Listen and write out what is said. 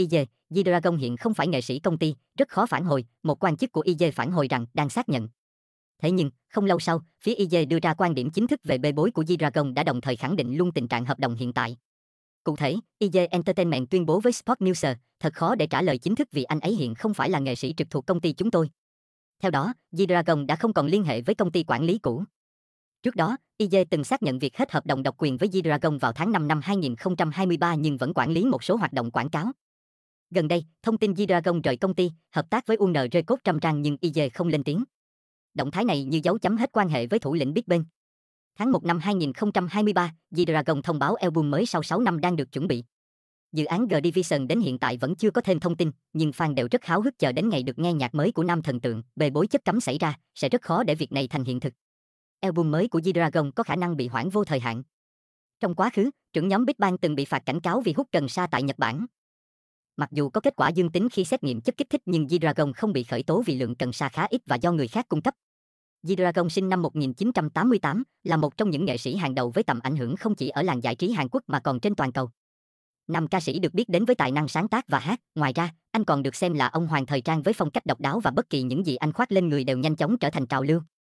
IJ, G-Dragon hiện không phải nghệ sĩ công ty, rất khó phản hồi, một quan chức của IJ phản hồi rằng đang xác nhận. Thế nhưng, không lâu sau, phía IJ đưa ra quan điểm chính thức về bê bối của G-Dragon đã đồng thời khẳng định luôn tình trạng hợp đồng hiện tại. Cụ thể, IJ Entertainment tuyên bố với Sport News, thật khó để trả lời chính thức vì anh ấy hiện không phải là nghệ sĩ trực thuộc công ty chúng tôi. Theo đó, G-Dragon đã không còn liên hệ với công ty quản lý cũ. Trước đó, IJ từng xác nhận việc hết hợp đồng độc quyền với G-Dragon vào tháng 5 năm 2023 nhưng vẫn quản lý một số hoạt động quảng cáo. Gần đây, thông tin g rời công ty, hợp tác với UNR rơi cốt trăm trang nhưng IG không lên tiếng. Động thái này như dấu chấm hết quan hệ với thủ lĩnh Big Bang. Tháng 1 năm 2023, g thông báo album mới sau 6 năm đang được chuẩn bị. Dự án G Division đến hiện tại vẫn chưa có thêm thông tin, nhưng fan đều rất háo hức chờ đến ngày được nghe nhạc mới của nam thần tượng, bề bối chất cấm xảy ra, sẽ rất khó để việc này thành hiện thực. Album mới của g có khả năng bị hoãn vô thời hạn. Trong quá khứ, trưởng nhóm Big Bang từng bị phạt cảnh cáo vì hút cần sa tại Nhật Bản. Mặc dù có kết quả dương tính khi xét nghiệm chất kích thích nhưng G-Dragon không bị khởi tố vì lượng cần sa khá ít và do người khác cung cấp. G-Dragon sinh năm 1988 là một trong những nghệ sĩ hàng đầu với tầm ảnh hưởng không chỉ ở làng giải trí Hàn Quốc mà còn trên toàn cầu. Nam ca sĩ được biết đến với tài năng sáng tác và hát, ngoài ra, anh còn được xem là ông hoàng thời trang với phong cách độc đáo và bất kỳ những gì anh khoác lên người đều nhanh chóng trở thành trào lưu.